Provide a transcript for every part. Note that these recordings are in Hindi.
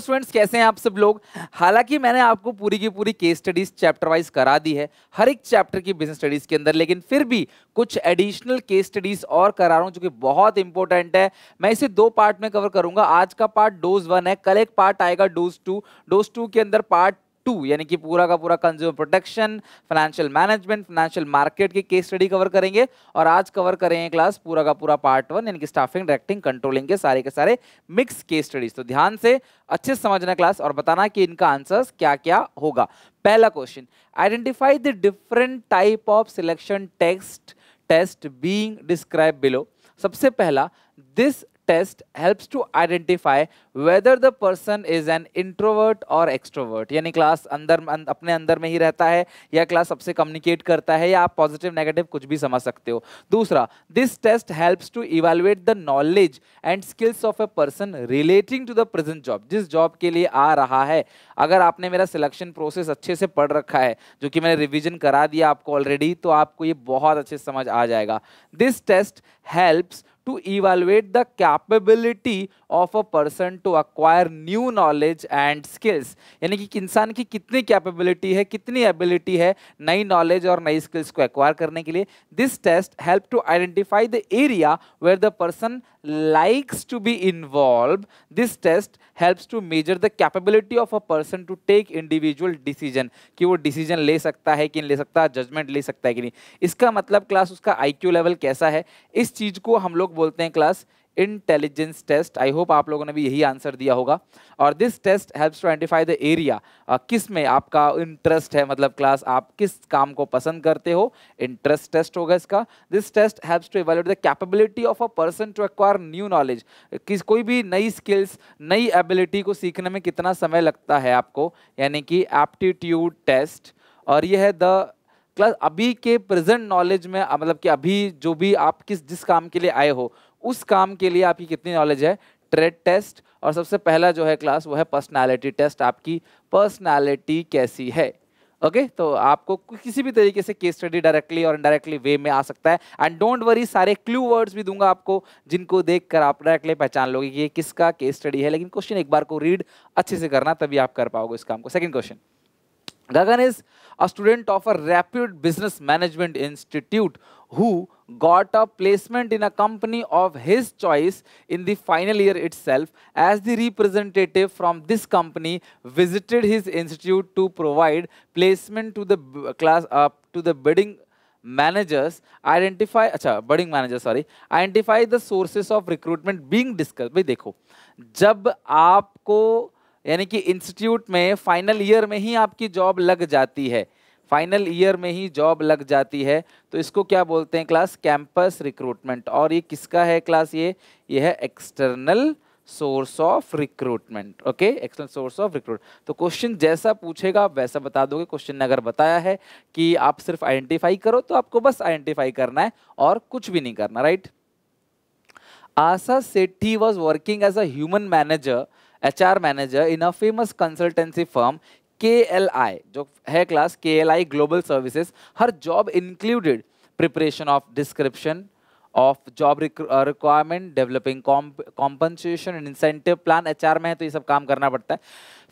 स्टूडेंट्स तो कैसे हैं आप सब लोग हालांकि मैंने आपको पूरी की पूरी केस स्टडीज चैप्टर वाइज करा दी है हर एक चैप्टर की बिजनेस स्टडीज के अंदर लेकिन फिर भी कुछ एडिशनल केस स्टडीज और करा रहा हूं जो कि बहुत इंपॉर्टेंट है मैं इसे दो पार्ट में कवर करूंगा आज का पार्ट डोज वन है कल एक पार्ट आएगा डोज टू डोज टू के अंदर पार्ट टू यानी कि पूरा का पूरा consumer protection financial management financial market की केस स्टडी कवर करेंगे और आज कवर करेंगे क्लास पूरा का पूरा पार्ट वन यानी कि स्टाफिंग डायरेक्टिंग कंट्रोलिंग के सारे के सारे मिक्स केस स्टडीज तो ध्यान से अच्छे से समझना क्लास और बताना कि इनका आंसर्स क्या क्या होगा पहला question identify the different type of selection text test being describe below सबसे पहला this test helps to identify whether the person is an introvert or extrovert यानी क्लास अंदर अं, अपने अंदर में ही रहता है या क्लास सबसे कम्युनिकेट करता है या आप पॉजिटिव नेगेटिव कुछ भी समझ सकते हो दूसरा this test helps to evaluate the knowledge and skills of a person relating to the present job जिस जॉब के लिए आ रहा है अगर आपने मेरा सिलेक्शन प्रोसेस अच्छे से पढ़ रखा है जो कि मैंने रिविजन करा दिया आपको ऑलरेडी तो आपको ये बहुत अच्छे समझ आ जाएगा this test helps to evaluate the capability of a person to acquire new knowledge and skills यानी कि इंसान की कितनी capability है कितनी ability है नई knowledge और नई skills को acquire करने के लिए this test help to identify the area where the person likes to be involved this test helps to measure the capability of a person to take individual decision ki wo decision le sakta hai ki nahi le sakta judgment le sakta hai ki nahi iska matlab class uska iq level kaisa hai is cheez ko hum log bolte hain class intelligence test I hope आप लोगों ने भी यही आंसर दिया होगा और this test helps to identify the area किस में आपका इंटरेस्ट है मतलब क्लास आप किस काम को पसंद करते हो इंटरेस्ट टेस्ट होगा इसका this test helps to evaluate the capability of a person to acquire new knowledge किस कोई भी नई स्किल्स नई एबिलिटी को सीखने में कितना समय लगता है आपको यानी कि एप्टीट्यूड टेस्ट और यह है द क्लास अभी के प्रेजेंट नॉलेज में मतलब कि अभी जो भी आप किस जिस काम के लिए आए हो उस काम के लिए आपकी कितनी नॉलेज है ट्रेड टेस्ट और सबसे पहला जो है क्लास वो है पर्सनैलिटी टेस्ट आपकी पर्सनैलिटी कैसी है ओके okay, तो आपको किसी भी तरीके से केस स्टडी डायरेक्टली और इनडायरेक्टली वे में आ सकता है एंड डोंट वरी सारे क्लू वर्ड्स भी दूंगा आपको जिनको देखकर आप डायरेक्टली पहचान लोगे कि ये किसका केस स्टडी है लेकिन क्वेश्चन एक बार को रीड अच्छे से करना तभी आप कर पाओगे इस काम को second question Gagan is a student of a rapid business management institute who got a placement in a company of his choice in the final year itself as the representative from this company visited his institute to provide placement to the class uh, to the bidding managers identify अच्छा budding manager sorry identify the sources of recruitment being discuss भाई देखो जब आपको यानी कि इंस्टीट्यूट में फाइनल ईयर में ही आपकी जॉब लग जाती है फाइनल ईयर में ही जॉब लग जाती है तो इसको क्या बोलते हैं क्लास कैंपस रिक्रूटमेंट और ये किसका है क्लास ये ये है external source of recruitment okay external source of recruit तो क्वेश्चन जैसा पूछेगा आप वैसा बता दोगे क्वेश्चन ने अगर बताया है कि आप सिर्फ आइडेंटिफाई करो तो आपको बस आइडेंटिफाई करना है और कुछ भी नहीं करना right Asha Sethi was working as a human manager R manager in a famous consultancy firm के जो है क्लास के global services her job included preparation of description of job requirement developing compensation incentive plan R में है तो ये सब काम करना पड़ता है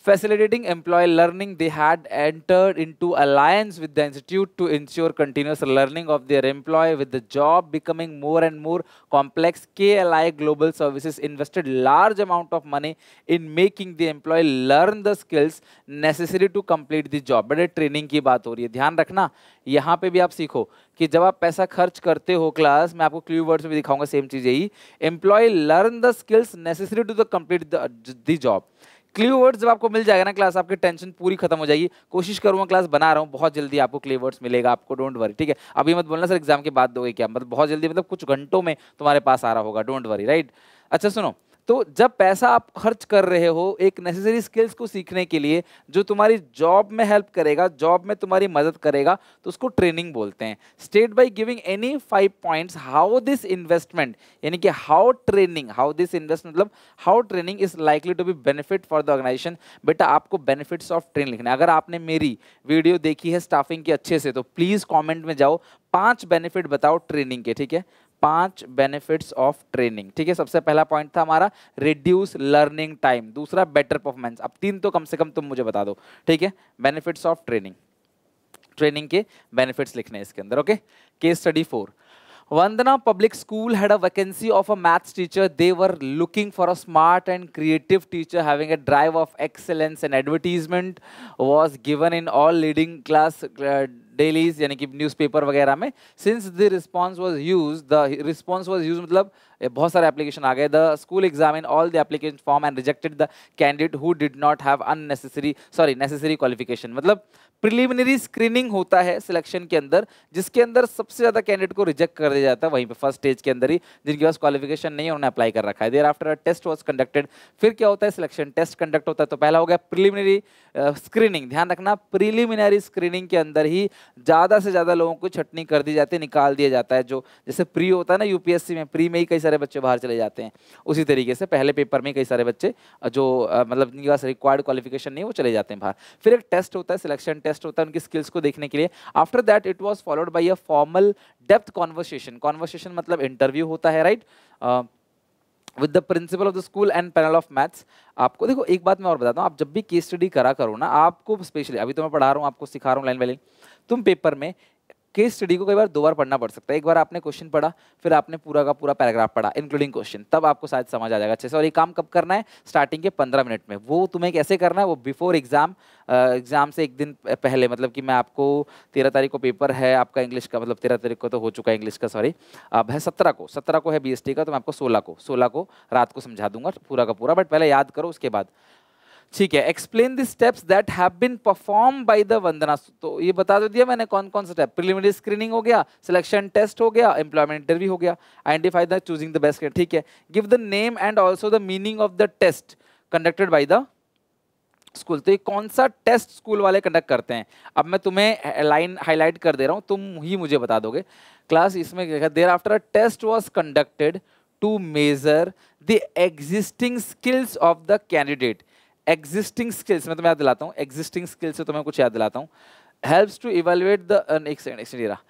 facilitating employee learning, they had entered into alliance with the institute to ensure continuous learning of their employee with the job becoming more and more complex. KLI Global Services invested large amount of money in making the employee learn the skills necessary to complete the job. बड़े ट्रेनिंग की बात हो रही है ध्यान रखना यहाँ पे भी आप सीखो कि जब आप पैसा खर्च करते हो क्लास मैं आपको क्ल्यू वर्ड्स में दिखाऊंगा सेम चीज़ यही employ learn the skills necessary to the complete the job clue word जब आपको मिल जाएगा ना क्लास आपकी टेंशन पूरी खत्म हो जाएगी कोशिश करूँगा क्लास बना रहा हूँ बहुत जल्दी आपको क्लियर वर्ड्स मिलेगा आपको डोंट वरी ठीक है अभी मत बोलना सर एग्जाम के बाद दोगे क्या मतलब बहुत जल्दी मतलब कुछ घंटों में तुम्हारे पास आ रहा होगा डोंट वरी राइट अच्छा सुनो तो जब पैसा आप खर्च कर रहे हो एक नेसेसरी स्किल्स को सीखने के लिए जो तुम्हारी जॉब में हेल्प करेगा जॉब में तुम्हारी मदद करेगा तो उसको ट्रेनिंग बोलते हैं state by giving any five points how this investment यानी कि how training how this investment मतलब how training is likely to be benefit for the organisation बेटा आपको बेनिफिट्स ऑफ ट्रेनिंग लिखना है अगर आपने मेरी वीडियो देखी है स्टाफिंग की अच्छे से तो प्लीज़ कॉमेंट में जाओ पांच बेनिफिट बताओ ट्रेनिंग के ठीक है पांच बेनिफिट्स ऑफ ट्रेनिंग ठीक है सबसे पहला पॉइंट था हमारा रिड्यूस लर्निंग टाइम दूसरा बेटर परफॉर्मेंस अब तीन तो कम से कम तुम मुझे बता दो ठीक है बेनिफिट्स ऑफ ट्रेनिंग ट्रेनिंग के बेनिफिट्स लिखने हैं इसके अंदर okay case study four Vandana Public School had a vacancy of a maths teacher. They were looking for a smart and creative teacher having a drive of excellence. An advertisement was given in all leading class uh, dailies यानी कि न्यूज़पेपर वगैरह में since the response was huge the response was huge मतलब बहुत सारे एप्लीकेशन आ गए the school examine all the application form and rejected the candidate who did not have unnecessary sorry necessary qualification मतलब प्रिलिमिनरी स्क्रीनिंग होता है सिलेक्शन के अंदर जिसके अंदर सबसे ज़्यादा कैंडिडेट को रिजेक्ट कर दिया जाता है वहीं पे फर्स्ट स्टेज के अंदर ही जिनके पास क्वालिफिकेशन नहीं है उन्होंने अप्लाई कर रखा है there after test was conducted फिर क्या होता है सिलेक्शन टेस्ट कंडक्ट होता है तो पहला हो गया प्रिलिमिनरी स्क्रीनिंग ध्यान रखना प्रिलिमिनरी स्क्रीनिंग के अंदर ही ज़्यादा से ज़्यादा लोगों को छटनी कर दी जाती है निकाल दिया जाता है जो जैसे प्री होता है ना यूपीएससी में प्री में ही कई सारे बच्चे बाहर चले जाते हैं उसी तरीके से पहले पेपर में कई सारे बच्चे जो मतलब जिनके पास रिक्वायर्ड क्वालिफिकेशन नहीं वो चले जाते हैं बाहर फिर एक टेस्ट होता है सिलेक्शन टेस्ट टेस्ट होता है उनकी स्किल्स को देखने के लिए after that it was followed by a formal depth conversation conversation मतलब इंटरव्यू होता है right with the principal of the school and panel of maths आपको देखो एक बात मैं और बताता हूँ आप जब भी केस स्टडी करा करो ना आपको स्पेशली अभी तो मैं पढ़ा रहा हूँ आपको सिखा रहा हूँ लाइन वाली तुम पेपर में केस स्टडी को कई बार दो बार पढ़ना पड़ सकता है एक बार आपने क्वेश्चन पढ़ा फिर आपने पूरा का पूरा पैराग्राफ पढ़ा इंक्लूडिंग क्वेश्चन तब आपको शायद समझ आ जाएगा अच्छे से और ये काम कब करना है स्टार्टिंग के पंद्रह मिनट में वो तुम्हें कैसे करना है वो बिफोर एग्जाम एग्जाम से एक दिन पहले मतलब कि मैं आपको तेरह तारीख को पेपर है आपका इंग्लिश का मतलब तेरह तारीख को तो हो चुका है इंग्लिश का सॉरी अब है सत्रह को सत्रह को है बी का तो मैं आपको सोलह को सोलह को रात को समझा दूंगा पूरा का पूरा बट पहले याद करो उसके बाद ठीक है explain the steps that have been perform by the Vandana तो ये बता दो तो दिया मैंने कौन कौन सा स्टेप प्रिलिमिनरी स्क्रीनिंग हो गया सिलेक्शन टेस्ट हो गया एम्प्लॉयमेंट इंटरव्यू हो गया identify the choosing the best ठीक है give the name and also the meaning of the test conducted by the school तो ये कौन सा टेस्ट स्कूल वाले कंडक्ट करते हैं अब मैं तुम्हें लाइन हाईलाइट कर दे रहा हूँ तुम ही मुझे बता दोगे क्लास इसमें there after a test was conducted to measure the existing skills of the candidate existing skills मैं तुम्हें याद दिलाता हूँ एग्जिस्टिंग स्किल्स से तुम्हें कुछ याद दिलाता हूँ helps to evaluate the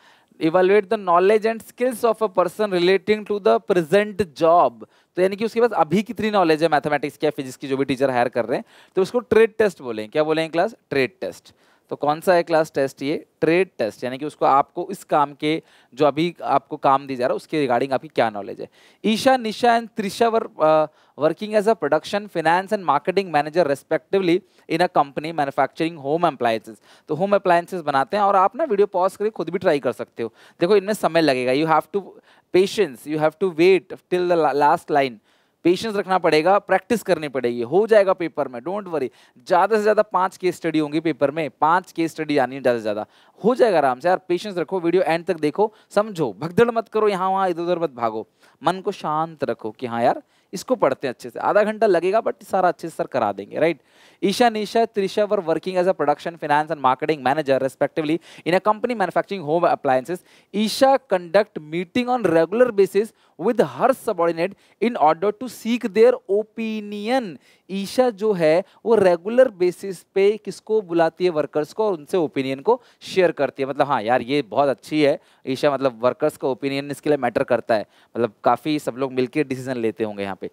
evaluate the knowledge and skills of a person relating to the present job तो यानी कि उसके पास अभी कितनी नॉलेज है मैथमेटिक्स की या फिजिक्स की जो भी टीचर हायर कर रहे हैं तो उसको ट्रेड टेस्ट बोलेंगे क्या बोलेंगे क्लास ट्रेड टेस्ट तो कौन सा है क्लास टेस्ट ये ट्रेड टेस्ट यानी कि उसको आपको इस काम के जो अभी आपको काम दिया जा रहा है उसके रिगार्डिंग आपकी क्या नॉलेज है Isha Nisha and Trisha were working as a production finance and marketing manager respectively in a company manufacturing home appliances तो होम अप्लायंसेज बनाते हैं और आप ना वीडियो पॉज करके खुद भी ट्राई कर सकते हो देखो इनमें समय लगेगा you have to patience you have to wait till the last line patience रखना पड़ेगा प्रैक्टिस करनी पड़ेगी हो जाएगा पेपर में डोंट वरी ज़्यादा से ज़्यादा पांच केस स्टडी होंगी पेपर में पांच केस स्टडी आनी है ज़्यादा से ज़्यादा हो जाएगा आराम से यार पेशेंस रखो वीडियो एंड तक देखो समझो भगदड़ मत करो यहाँ वहाँ इधर उधर मत भागो मन को शांत रखो कि हाँ यार इसको पढ़ते हैं अच्छे से आधा घंटा लगेगा बट सारा अच्छे से सर करा देंगे right Isha Nisha Trisha were working as a production finance and marketing manager respectively in a company manufacturing home appliances Isha conduct meeting on regular basis with her subordinate in order to seek their opinion Isha जो है वो रेगुलर बेसिस पे किसको बुलाती है वर्कर्स को और उनसे ओपिनियन को शेयर करती है मतलब हाँ यार ये बहुत अच्छी है ईशा मतलब वर्कर्स का ओपिनियन इसके लिए मैटर करता है मतलब काफ़ी सब लोग मिलकर डिसीजन लेते होंगे यहाँ पे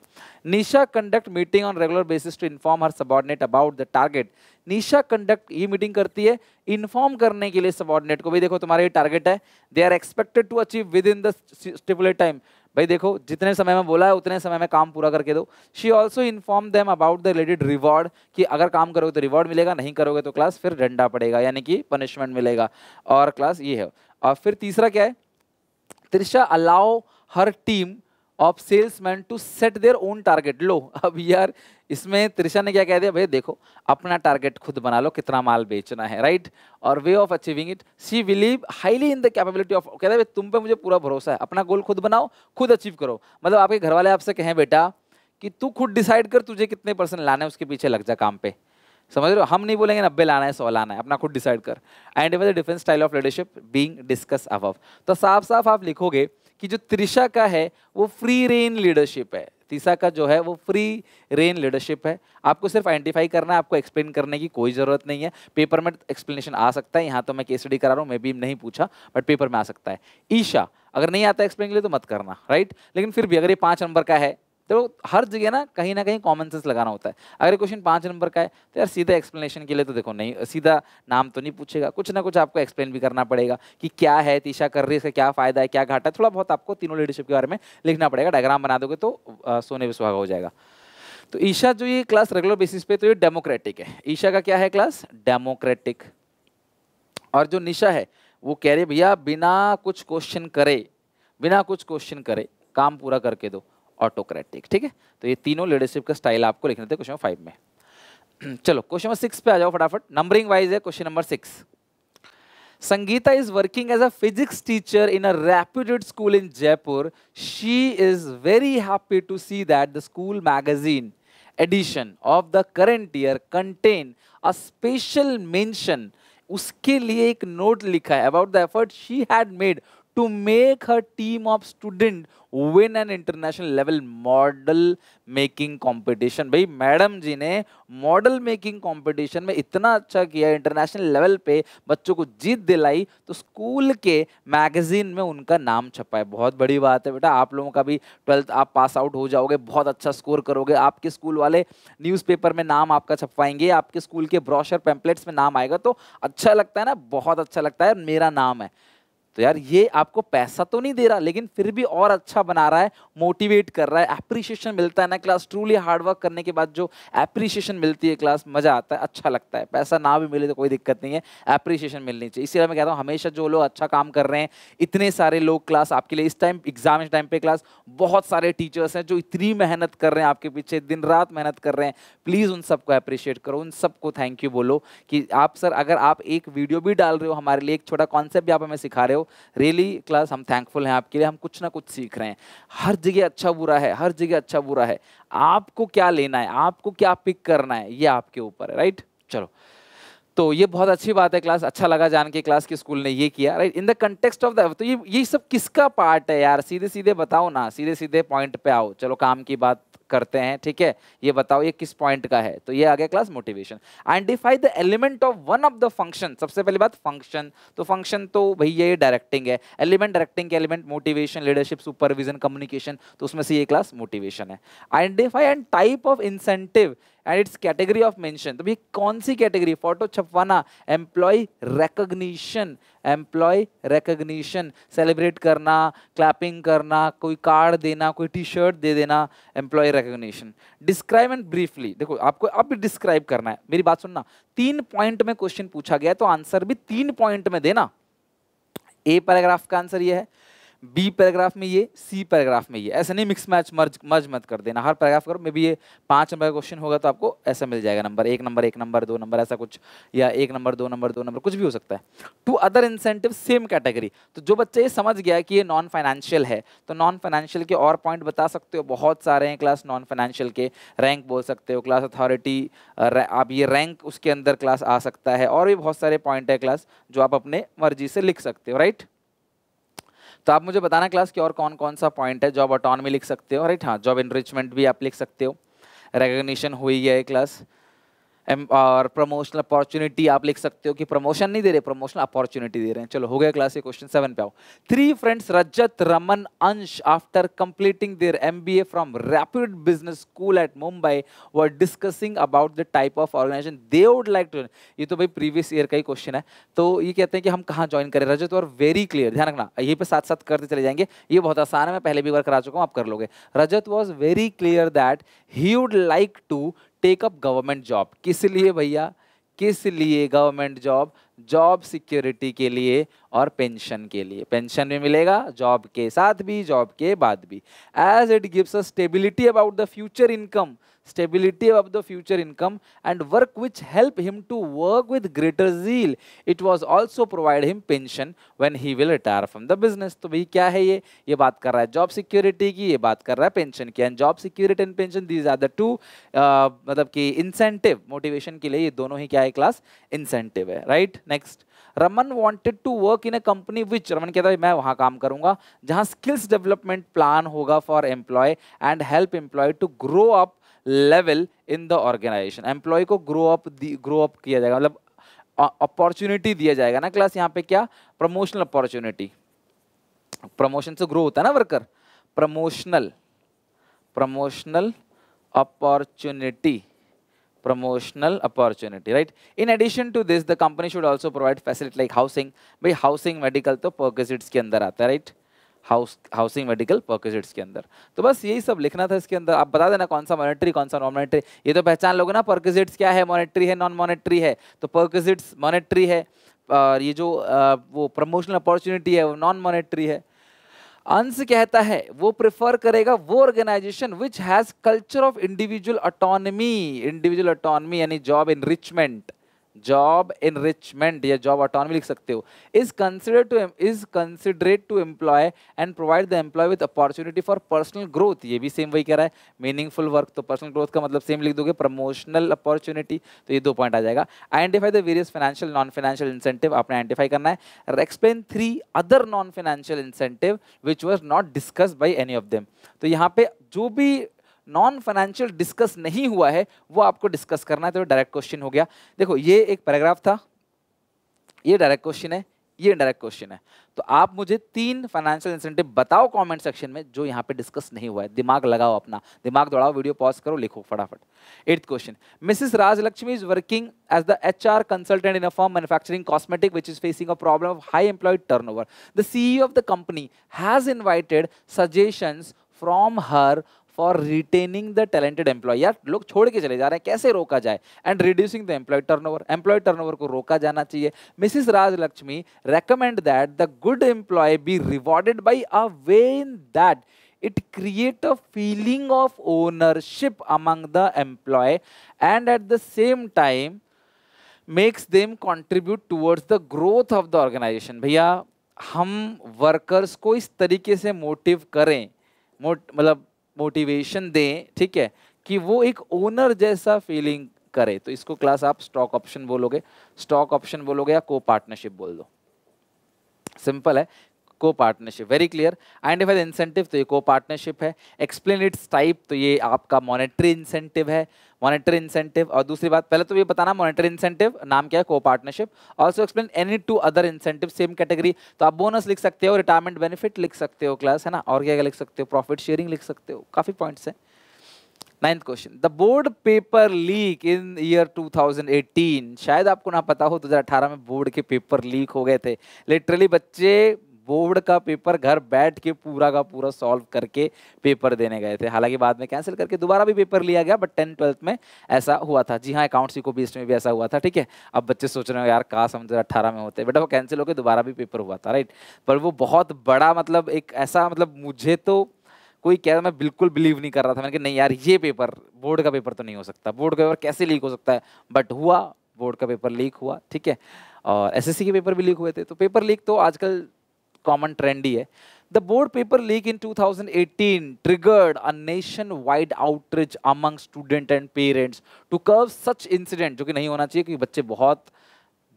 Nisha conduct meeting on regular basis to inform her subordinate about the target Nisha conduct ये मीटिंग करती है इन्फॉर्म करने के लिए सबॉर्डिनेट को भी देखो तुम्हारा ये टारगेट है they are expected to achieve within the stipulate time भाई देखो जितने समय में बोला है उतने समय में काम पूरा करके दो she also inform them about the related reward कि अगर काम करोगे तो रिवॉर्ड मिलेगा नहीं करोगे तो क्लास फिर डंडा पड़ेगा यानी कि पनिशमेंट मिलेगा और क्लास ये है और फिर तीसरा क्या है Trisha allow her team of salesman to set their own target लो अब यार इसमें त्रिशा ने क्या कह दिया भाई देखो अपना टारगेट खुद बना लो कितना माल बेचना है राइट और way of achieving it she believe highly in the capability of कहते है तुम पे मुझे पूरा भरोसा है अपना गोल खुद बनाओ खुद अचीव करो मतलब आपके घर वाले आपसे कहें बेटा कि तू खुद डिसाइड कर तुझे कितने परसेंट लाना है उसके पीछे लग जा काम पे समझ रहे हो हम नहीं बोलेंगे नब्बे लाना है सौ लाना है अपना खुद डिसाइड कर and even the different style of leadership being discuss अब तो साफ साफ आप लिखोगे कि जो त्रिशा का है वो फ्री रेन लीडरशिप है तीसरा का जो है वो फ्री रेन लीडरशिप है आपको सिर्फ आइडेंटिफाई करना है आपको एक्सप्लेन करने की कोई ज़रूरत नहीं है पेपर में एक्सप्लेनेशन आ सकता है यहाँ तो मैं केस स्टडी करा रहा हूँ मैं भी नहीं पूछा बट पेपर में आ सकता है ईशा अगर नहीं आता एक्सप्लेन के लिए तो मत करना राइट लेकिन फिर भी अगर ये पाँच नंबर का है तो हर जगह ना कहीं ना कहीं कॉमन सेंस लगाना होता है अगर क्वेश्चन पाँच नंबर का है तो यार सीधा एक्सप्लेनेशन के लिए तो देखो नहीं सीधा नाम तो नहीं पूछेगा कुछ ना कुछ आपको एक्सप्लेन भी करना पड़ेगा कि क्या है तीशा कर रही है इसका क्या फायदा है क्या घाटा है थोड़ा बहुत आपको तीनों लीडरशिप के बारे में लिखना पड़ेगा डायग्राम बना दोगे तो आ, सोने भी सुहागा हो जाएगा तो ईशा जो ये क्लास रेगुलर बेसिस पे तो ये डेमोक्रेटिक है ईशा का क्या है क्लास डेमोक्रेटिक और जो निशा है वो कह रही भैया बिना कुछ क्वेश्चन करे बिना कुछ क्वेश्चन करे काम पूरा करके दो ऑटोक्रेटिक ठीक है तो ये तीनों लीडरशिप का स्टाइल आपको लिखने थे क्वेश्चन फाइव में चलो क्वेश्चन नंबर सिक्स पे आ जाओ फटाफट नंबरिंग वाइज है question number six Sangeeta is working as a physics teacher in a reputed school in Jaipur she is very happy to see that the school magazine edition of the current year contain a special mention उसके लिए एक नोट लिखा है about the effort she had made to make her team of student win an international level model making competition भाई मैडम जी ने मॉडल मेकिंग कंपटीशन में इतना अच्छा किया इंटरनेशनल लेवल पे बच्चों को जीत दिलाई तो स्कूल के मैगजीन में उनका नाम छपा है बहुत बड़ी बात है बेटा आप लोगों का भी ट्वेल्थ आप पास आउट हो जाओगे बहुत अच्छा स्कोर करोगे आपके स्कूल वाले न्यूज़पेपर में नाम आपका छपवाएंगे आपके स्कूल के ब्रॉशर पेम्पलेट्स में नाम आएगा तो अच्छा लगता है ना बहुत अच्छा लगता है मेरा नाम है तो यार ये आपको पैसा तो नहीं दे रहा लेकिन फिर भी और अच्छा बना रहा है मोटिवेट कर रहा है एप्रिसिएशन मिलता है ना क्लास ट्रूली हार्डवर्क करने के बाद जो एप्रिसिएशन मिलती है क्लास मज़ा आता है अच्छा लगता है पैसा ना भी मिले तो कोई दिक्कत नहीं है अप्रिशिएशन मिलनी चाहिए इसीलिए मैं कहता हूँ हमेशा जो लोग अच्छा काम कर रहे हैं इतने सारे लोग क्लास आपके लिए इस टाइम एग्जाम इस टाइम पे क्लास बहुत सारे टीचर्स हैं जो इतनी मेहनत कर रहे हैं आपके पीछे दिन रात मेहनत कर रहे हैं प्लीज़ उन सबको अप्रिशिएट करो उन सबको थैंक यू बोलो कि आप सर अगर आप एक वीडियो भी डाल रहे हो हमारे लिए एक छोटा कॉन्सेप्ट भी आप हमें सिखा रहे हो रियली क्लास हम थैंकफुल हैं आपके लिए हम कुछ ना कुछ सीख रहे हैं हर जगह अच्छा बुरा है हर जगह अच्छा बुरा है आपको क्या लेना है आपको क्या पिक करना है ये आपके ऊपर है राइट चलो तो ये बहुत अच्छी बात है क्लास अच्छा लगा जान के क्लास के स्कूल ने ये किया right in the context of the तो ये ये सब किसका पार्ट है यार सीधे सीधे बताओ ना सीधे सीधे पॉइंट पे आओ चलो काम की बात करते हैं ठीक है ये बताओ ये किस पॉइंट का है तो ये आ गया class motivation identify the element of one of the function सबसे पहली बात फंक्शन तो फंक्शन तो भैया ये डायरेक्टिंग है एलिमेंट डायरेक्टिंग के element motivation leadership supervision communication तो उसमें से ये क्लास मोटिवेशन है identify and type of incentive and its category of mention तो भैया कौन सी कैटेगरी फोटो छपवाना employee recognition employee recognition celebrate करना क्लैपिंग करना कोई कार्ड देना कोई टी शर्ट दे देना employee recognition describe and briefly देखो आपको अब डिस्क्राइब करना है मेरी बात सुनना तीन पॉइंट में क्वेश्चन पूछा गया तो आंसर भी तीन पॉइंट में देना ए पैराग्राफ का आंसर यह है बी पैराग्राफ में ये सी पैराग्राफ में ये ऐसा नहीं मिक्स मैच मर्ज मर्ज मत कर देना हर पैराग्राफ करो मे बी ये पाँच नंबर का क्वेश्चन होगा तो आपको ऐसा मिल जाएगा नंबर एक नंबर एक नंबर दो नंबर ऐसा कुछ या एक नंबर दो नंबर दो नंबर कुछ भी हो सकता है two other incentive same category तो जो बच्चा ये समझ गया कि ये नॉन फाइनेंशियल है तो नॉन फाइनेंशियल के और पॉइंट बता सकते हो बहुत सारे हैं क्लास नॉन फाइनेंशियल के रैंक बोल सकते हो क्लास अथॉरिटी आप ये रैंक उसके अंदर क्लास आ सकता है और भी बहुत सारे पॉइंट है क्लास जो आप अपने मर्जी से लिख सकते हो राइट तो आप मुझे बताना क्लास की और कौन कौन सा पॉइंट है जॉब अटॉनमी लिख सकते हो राइट हाँ जॉब इनरिचमेंट भी आप लिख सकते हो रेकग्निशन हुई है क्लास और प्रमोशनल अपॉर्चुनिटी आप लिख सकते हो कि प्रमोशन नहीं दे रहे प्रमोशनल अपॉर्चुनिटी दे रहे हैं चलो हो गया क्लास के क्वेश्चन सेवन पे आओ three friends Rajat Raman Ansh after completing their MBA from rapid business school at Mumbai व discussing about the type of organisation they would like to ये तो भाई प्रीवियस ईयर का ही क्वेश्चन है तो ये कहते हैं कि हम कहाँ ज्वाइन करें रजत और वेरी क्लियर ध्यान रखना यही पे साथ साथ करते चले जाएंगे ये बहुत आसान है मैं पहले भी बार करा चुका हूँ आप कर लोगे Rajat was very clear that he would like to take up government job किस लिए भैया किस लिए गवर्नमेंट जॉब जॉब सिक्योरिटी के लिए और पेंशन के लिए पेंशन भी मिलेगा जॉब के साथ भी जॉब के बाद भी as it gives a stability about the future income stability of the future income and work which help him to work with greater zeal it was also provide him pension when he will retire from the business तो भाई क्या है ये ये बात कर रहा है जॉब सिक्योरिटी की ये बात कर रहा है पेंशन की and job security and pension these are the two मतलब कि इंसेंटिव मोटिवेशन के लिए ये दोनों ही क्या है क्लास इंसेंटिव है right next Raman wanted to work in a company which Raman कहता है मैं वहाँ काम करूँगा जहाँ स्किल्स डेवलपमेंट प्लान होगा for employee and help employee to grow up level in the organisation employee को ग्रो अप ग्रो अप किया जाएगा मतलब अपॉर्चुनिटी दिया जाएगा ना क्लास यहाँ पे क्या प्रमोशनल अपॉर्चुनिटी प्रमोशन से ग्रो होता है ना worker promotional promotional opportunity promotional opportunity right in addition to this the company should also provide facility like housing भाई हाउसिंग मेडिकल तो पर्कजिट्स के अंदर आता है right house housing medical perquisites के अंदर तो बस यही सब लिखना था इसके अंदर आप बता देना कौन सा मॉनेटरी कौन सा नॉन मॉनेटरी ये तो पहचान लोगे ना पर्क्यूजिट्स क्या है मॉनेटरी है नॉन मॉनेटरी है तो पर्क्यूजिट्स मॉनेटरी है और ये जो वो प्रमोशनल अपॉर्चुनिटी है वो नॉन मॉनेटरी है अंश कहता है वो प्रेफर करेगा वो organisation which has culture of individual autonomy individual autonomy यानी जॉब इनरिचमेंट जॉब एनरिचमेंट या जॉब ऑटोनॉमी लिख सकते हो is consider to is considerate to employee and provide the employee with opportunity for personal growth ये भी सेम वही कह रहा है मीनिंगफुल वर्क तो पर्सनल ग्रोथ का मतलब सेम लिख दोगे प्रमोशनल अपॉर्चुनिटी तो ये दो पॉइंट आ जाएगा identify the various financial non financial incentive आपने आइडेंटिफाई करना है explain three other non financial incentive which was not discuss by any of them तो यहाँ पे जो भी नॉन फाइनेंशियल डिस्कस नहीं हुआ है वो आपको डिस्कस करना है तो डायरेक्ट क्वेश्चन हो गया देखो ये एक पैराग्राफ था ये डायरेक्ट क्वेश्चन है ये डायरेक्ट क्वेश्चन है तो आप मुझे तीन फाइनेंशियल इंसेंटिव बताओ कमेंट सेक्शन में जो यहाँ पे डिस्कस नहीं हुआ है दिमाग लगाओ अपना दिमाग दौड़ाओ वीडियो पॉज करो लिखो फटाफट eighth question Mrs Rajalakshmi is working as the H R consultant in a firm manufacturing cosmetic which is facing a problem of high employed turn the C of the company has invited suggestions from her for retaining the talented employee यार लोग छोड़ के चले जा रहे हैं कैसे रोका जाए and reducing the employee turnover employee turnover को रोका जाना चाहिए Mrs Rajalakshmi recommend that the good employee be rewarded by a way in that it create a feeling of ownership among the employee and at the same time makes them contribute towards the growth of the organisation भैया हम वर्कर्स को इस तरीके से मोटिव करें मतलब मोटिवेशन दें ठीक है कि वो एक ओनर जैसा फीलिंग करे तो इसको क्लास आप स्टॉक ऑप्शन बोलोगे स्टॉक ऑप्शन बोलोगे या को पार्टनरशिप बोल दो सिंपल है copartnership very clear identified incentive तो ये को पार्टनरशिप है एक्सप्लेन इट्स टाइप तो ये आपका मॉनेटरी इंसेंटिव है मॉनेटरी इंसेंटिव और दूसरी बात पहले तो ये बताना मॉनेटरी इंसेंटिव नाम क्या है copartnership also explain any two other incentive same category तो आप बोनस लिख सकते हो रिटायरमेंट बेनिफिट लिख सकते हो क्लास है ना और क्या क्या लिख सकते हो प्रॉफिट शेयरिंग लिख सकते हो काफ़ी पॉइंट्स हैं ninth question the board paper leak in year 2018 शायद आपको ना पता हो 2018 में बोर्ड के पेपर लीक हो गए थे लिटरली बच्चे बोर्ड का पेपर घर बैठ के पूरा का पूरा सॉल्व करके पेपर देने गए थे हालांकि बाद में कैंसिल करके दोबारा भी पेपर लिया गया बट टेंथ ट्वेल्थ में ऐसा हुआ था जी हाँ अकाउंट्स को बीस में भी ऐसा हुआ था ठीक है अब बच्चे सोच रहे हो यार का समझ अट्ठारह में होते बेटा वो कैंसिल होकर दोबारा भी पेपर हुआ था राइट पर वो बहुत बड़ा मतलब एक ऐसा मतलब मुझे तो कोई कह रहा मैं बिल्कुल बिलीव नहीं कर रहा था मैंने कहा नहीं यार ये पेपर बोर्ड का पेपर तो नहीं हो सकता बोर्ड का पेपर कैसे लीक हो सकता है बट हुआ बोर्ड का पेपर लीक हुआ ठीक है और एसएससी के पेपर भी लीक हुए थे तो पेपर लीक तो आजकल कॉमन ट्रेंड ही है The board paper leak in 2018 triggered a nationwide outrage among student and parents to curb such incident जो कि नहीं होना चाहिए क्योंकि बच्चे बहुत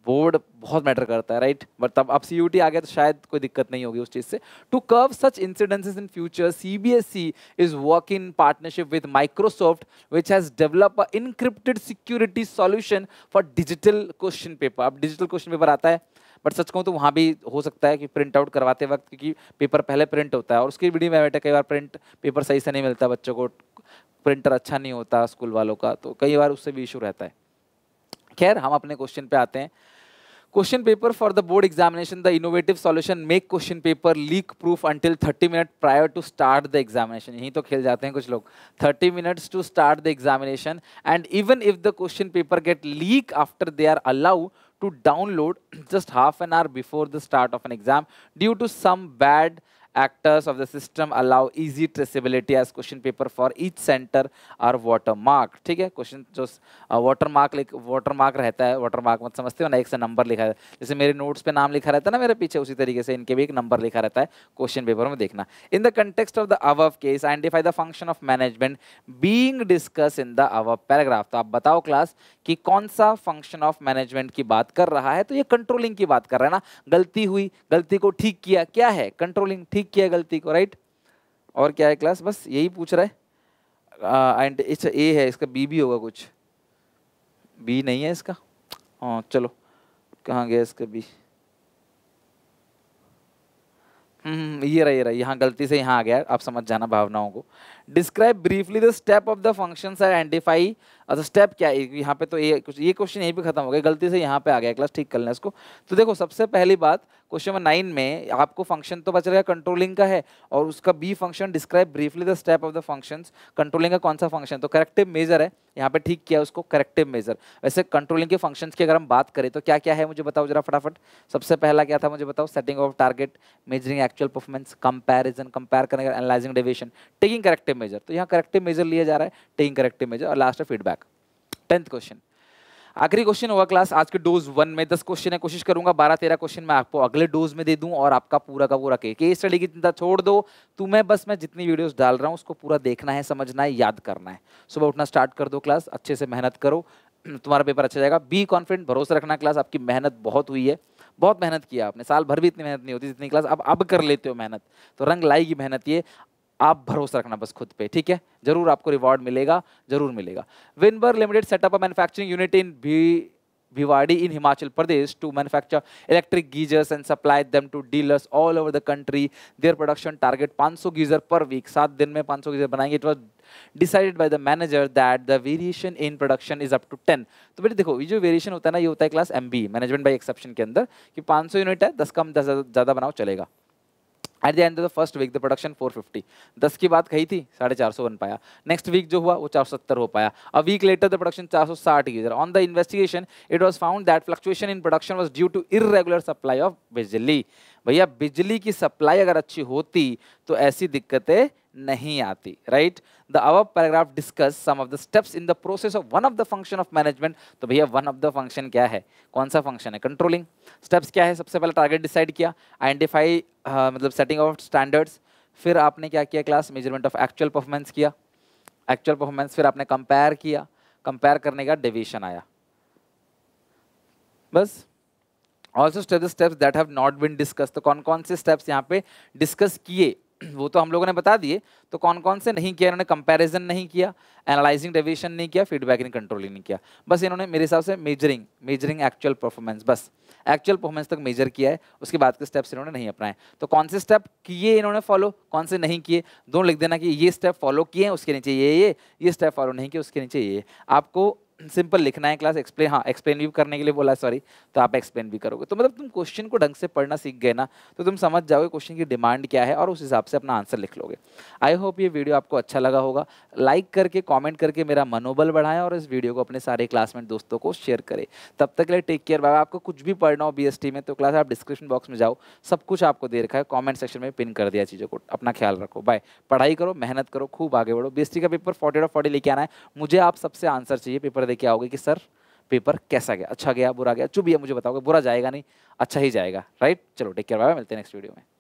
बोर्ड बहुत मैटर करता है राइट बट तब अब सी आ गया तो शायद कोई दिक्कत नहीं होगी उस चीज़ से to curb such incidences in future C B S C is work in partnership with Microsoft which has develop a encrypted security solution for digital question paper अब डिजिटल क्वेश्चन पेपर आता है बट सच कहूँ तो वहाँ भी हो सकता है कि प्रिंट आउट करवाते वक्त क्योंकि पेपर पहले प्रिंट होता है और उसकी वीडियो में बैठे कई बार प्रिंट पेपर सही से नहीं मिलता बच्चों को प्रिंटर अच्छा नहीं होता स्कूल वालों का तो कई बार उससे भी इशू रहता है खैर हम अपने क्वेश्चन पे आते हैं question paper for the board examination the innovative solution make question paper leak proof until thirty minute prior to start the examination यहीं तो खेल जाते हैं कुछ लोग thirty minutes to start the examination and even if the question paper get leak after they are allow to download just half an hour before the start of an exam due to some bad actors of the system allow easy traceability as question paper for each center are watermark ठीक है क्वेश्चन जो मार्क लिख मार्क रहता है मार्क मत समझते हो ना एक से नंबर लिखा है जैसे मेरे नोट्स पे नाम लिखा रहता है ना मेरे पीछे उसी तरीके से इनके भी एक नंबर लिखा रहता है क्वेश्चन पेपर में देखना in the context of the above case identify the function of management being discuss in the above paragraph तो आप बताओ क्लास कि कौन सा फंक्शन ऑफ मैनेजमेंट की बात कर रहा है तो ये कंट्रोलिंग की बात कर रहा है ना गलती हुई गलती को ठीक किया क्या है कंट्रोलिंग ठीक ठीक किया गलती को राइट और क्या है क्लास बस यही पूछ रहा है एंड इट्स ए है इसका बी भी होगा कुछ बी नहीं है इसका हाँ चलो कहाँ गया इसका बी हम्म, हम्म ये रहा ये रहा यहाँ गलती से यहाँ आ गया आप समझ जाना भावनाओं को describe briefly the step of the function identify अच्छा स्टेप क्या है यहाँ पे तो ये कुछ ये क्वेश्चन यहीं पे खत्म हो गया गलती से यहाँ पे आ गया क्लास ठीक कर लें इसको तो देखो सबसे पहली बात क्वेश्चन नंबर नाइन में आपको फंक्शन तो बचा रहेगा कंट्रोलिंग का है और उसका B function describe briefly the step of the function controlling का कौन सा फंक्शन तो करेक्टिव मेजर है यहाँ पे ठीक किया उसको करेक्टिव मेजर वैसे कंट्रोलिंग के फंक्शन की अगर हम बात करें तो क्या क्या है मुझे बताओ जरा फटाफट सबसे पहला क्या था मुझे बताओ setting of target measuring actual performance comparison compare करने का analysing deviation taking corrective measure तो यहाँ करेक्टिव मेजर लिया जा रहा है टेकिंग करेक्टिव मेजर और लास्ट है फीडबैक टेंथ क्वेश्चन आखिरी क्वेश्चन हुआ क्लास आज के डोज वन में दस क्वेश्चन है कोशिश करूंगा बारह तेरह क्वेश्चन मैं आपको अगले डोज में दे दूं और आपका पूरा का पूरा केस के स्टडी की चिंता छोड़ दो तुम्हें बस मैं जितनी वीडियोस डाल रहा हूं उसको पूरा देखना है समझना है याद करना है सुबह उठना स्टार्ट कर दो क्लास अच्छे से मेहनत करो तुम्हारा पेपर अच्छा जाएगा बी कॉन्फिडेंट भरोसा रखना क्लास आपकी मेहनत बहुत हुई है बहुत मेहनत किया आपने साल भर भी इतनी मेहनत नहीं होती जितनी क्लास अब अब कर लेते हो मेहनत तो रंग लाएगी मेहनत ये आप भरोसा रखना बस खुद पे ठीक है जरूर आपको रिवॉर्ड मिलेगा जरूर मिलेगा Winbar limited set up a manufacturing unit in भी Bhiwadi in Himachal Pradesh to manufacture electric geysers and supply them to dealers all over the country their production target 500 geyser per week सात दिन में 500 गीजर बनाएंगे it was decided by the manager that the variation in production is up to 10. तो बेटे देखो ये जो वेरिएशन होता है ना ये होता है class um management by exception के अंदर कि 500 यूनिट है दस कम दस ज़्यादा बनाओ चलेगा at the end of the first week the production 450 दस की बात कही थी साढ़े चार सौ बन पाया नेक्स्ट वीक जो हुआ वो चार सौ सत्तर हो पाया a week later the production चार सौ साठ की on the investigation it was found that fluctuation in production was due to irregular supply of बिजली भैया बिजली की सप्लाई अगर अच्छी होती तो ऐसी दिक्कतें नहीं आती right the above paragraph discuss some of the steps in the process of one of the function of management तो भैया वन ऑफ द फंक्शन क्या है कौन सा फंक्शन है कंट्रोलिंग स्टेप्स क्या है सबसे पहले टारगेट डिसाइड किया आइडेंटिफाई uh, मतलब सेटिंग ऑफ स्टैंडर्ड्स फिर आपने क्या किया class measurement of actual performance किया एक्चुअल परफॉर्मेंस फिर आपने कंपेयर किया कंपेयर करने का डिविशन आया बस also step steps that have not been discuss तो कौन कौन से स्टेप्स यहाँ पे डिस्कस किए वो तो हम लोगों ने बता दिए तो कौन कौन से नहीं किया इन्होंने कंपैरिजन नहीं किया एनालाइजिंग डेविएशन नहीं किया फीडबैक इन कंट्रोलिंग नहीं किया बस इन्होंने मेरे हिसाब से मेजरिंग मेजरिंग एक्चुअल परफॉर्मेंस बस एक्चुअल परफॉर्मेंस तक मेजर किया है उसके बाद के स्टेप्स इन्होंने नहीं अपनाए तो कौन से स्टेप किए इन्होंने फॉलो कौन से नहीं किए दोनों लिख देना कि ये स्टेप फॉलो किए हैं उसके नीचे ये ये ये स्टेप फॉलो नहीं किए उसके नीचे ये आपको सिंपल लिखना है क्लास एक्सप्लेन हाँ एक्सप्लेन भी करने के लिए बोला सॉरी तो आप एक्सप्लेन भी करोगे तो मतलब तुम क्वेश्चन को ढंग से पढ़ना सीख गए ना तो तुम समझ जाओगे क्वेश्चन की डिमांड क्या है और उस हिसाब से अपना आंसर लिख लोगे आई होप ये वीडियो आपको अच्छा लगा होगा लाइक करके कॉमेंट करके मेरा मनोबल बढ़ाएं और इस वीडियो को अपने सारे क्लासमेट दोस्तों को शेयर करें तब तक के लिए टेक केयर बाय आपको कुछ भी पढ़ना हो बी में तो क्लास आप डिस्क्रिप्शन बॉक्स में जाओ सब कुछ आपको दे रखा है कॉमेंट सेक्शन में पिन कर दिया चीज़ों को अपना ख्याल रखो बाय पढ़ाई करो मेहनत करो खूब आगे बढ़ो बी का पेपर फोर्टी और फोर्टी लेके आना है मुझे आप सबसे आंसर चाहिए पेपर क्या आओगे कि सर पेपर कैसा गया अच्छा गया बुरा गया जो भी है मुझे बताओगे बुरा जाएगा नहीं अच्छा ही जाएगा राइट चलो टेक केयर बाय मिलते हैं नेक्स्ट वीडियो में